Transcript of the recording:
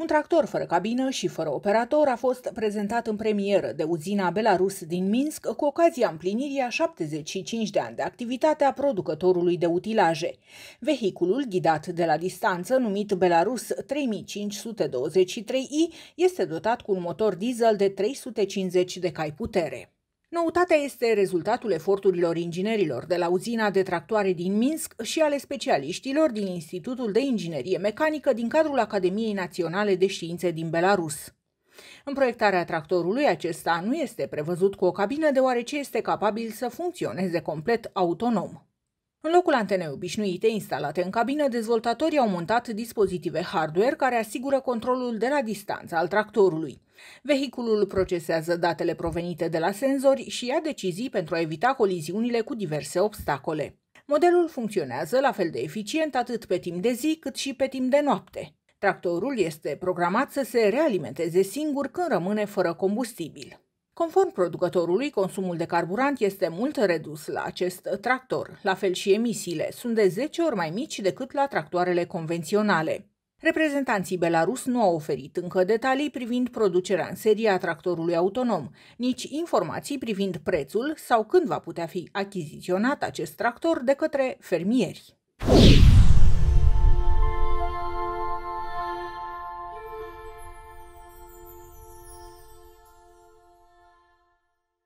Un tractor fără cabină și fără operator a fost prezentat în premieră de uzina Belarus din Minsk cu ocazia împlinirii a 75 de ani de activitate a producătorului de utilaje. Vehiculul ghidat de la distanță, numit Belarus 3523i, este dotat cu un motor diesel de 350 de cai putere. Noutatea este rezultatul eforturilor inginerilor de la uzina de tractoare din Minsk și ale specialiștilor din Institutul de Inginerie Mecanică din cadrul Academiei Naționale de Științe din Belarus. În proiectarea tractorului acesta nu este prevăzut cu o cabină deoarece este capabil să funcționeze complet autonom. În locul antenei obișnuite instalate în cabină, dezvoltatorii au montat dispozitive hardware care asigură controlul de la distanță al tractorului. Vehiculul procesează datele provenite de la senzori și ia decizii pentru a evita coliziunile cu diverse obstacole. Modelul funcționează la fel de eficient atât pe timp de zi cât și pe timp de noapte. Tractorul este programat să se realimenteze singur când rămâne fără combustibil. Conform producătorului, consumul de carburant este mult redus la acest tractor, la fel și emisiile sunt de 10 ori mai mici decât la tractoarele convenționale. Reprezentanții Belarus nu au oferit încă detalii privind producerea în serie a tractorului autonom, nici informații privind prețul sau când va putea fi achiziționat acest tractor de către fermieri.